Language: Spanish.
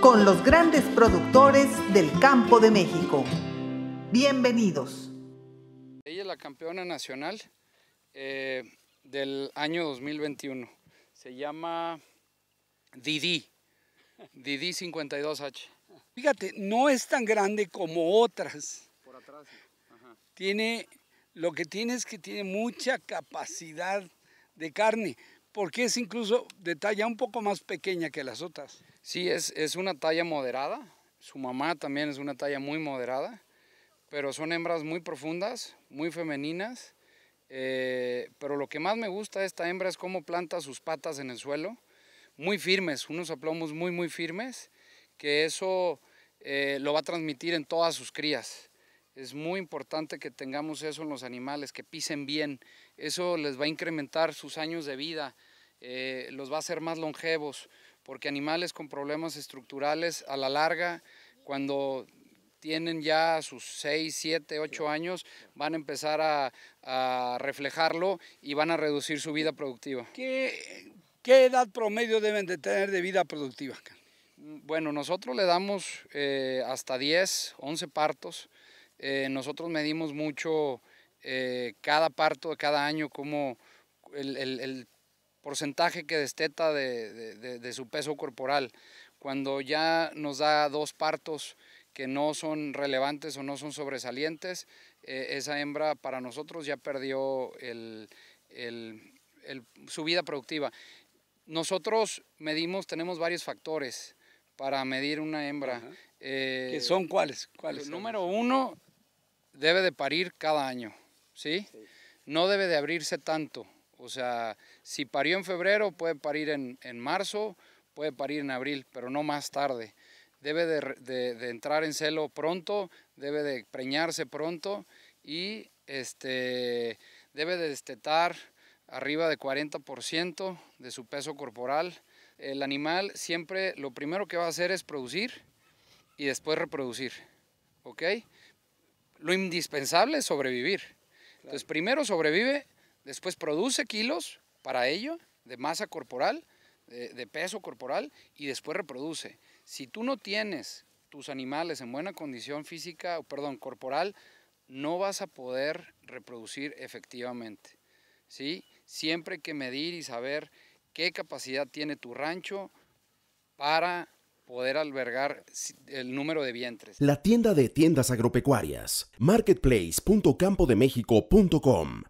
con los grandes productores del campo de México. Bienvenidos. Ella es la campeona nacional eh, del año 2021. Se llama Didi, Didi 52H. Fíjate, no es tan grande como otras. Por atrás. Tiene, lo que tiene es que tiene mucha capacidad de carne porque es incluso de talla un poco más pequeña que las otras. Sí, es, una talla moderada, su mamá también es una talla muy moderada, pero son hembras muy profundas, muy femeninas, eh, pero lo que más me gusta de esta hembra es cómo planta sus patas en el suelo, muy firmes, unos aplomos muy, muy firmes, que eso eh, lo va a transmitir en todas sus crías. Es muy importante que tengamos eso en los animales, que pisen bien. Eso les va a incrementar sus años de vida, eh, los va a hacer más longevos, porque animales con problemas estructurales a la larga, cuando tienen ya sus 6, 7, 8 años, van a empezar a, a, reflejarlo y van a reducir su vida productiva. ¿Qué, ¿Qué, edad promedio deben de tener de vida productiva? Mm, bueno, nosotros le damos eh, hasta 10, 11 partos. Eh, nosotros medimos mucho eh, cada parto de cada año, como el, el, porcentaje que desteta de, de, de, su peso corporal. Cuando ya nos da dos partos que no son relevantes o no son sobresalientes, eh, esa hembra para nosotros ya perdió el, su vida productiva. Nosotros medimos, tenemos varios factores para medir una hembra. Eh, ¿Qué son cuáles? ¿Cuáles? Número uno, debe de parir cada año, ¿sí? No debe de abrirse tanto. O sea, si parió en febrero, puede parir en, marzo, puede parir en abril, pero no más tarde. Debe de, de, entrar en celo pronto, debe de preñarse pronto y este, debe de destetar arriba de 40% de su peso corporal. El animal siempre lo primero que va a hacer es producir y después reproducir. ¿ok? lo indispensable es sobrevivir. Entonces, primero sobrevive, después produce kilos para ello, de masa corporal, de, peso corporal, y después reproduce. Si tú no tienes tus animales en buena condición física, perdón, corporal, no vas a poder reproducir efectivamente. ¿sí? Siempre hay que medir y saber qué capacidad tiene tu rancho para poder albergar el número de vientres. La tienda de tiendas agropecuarias, marketplace.campodemexico.com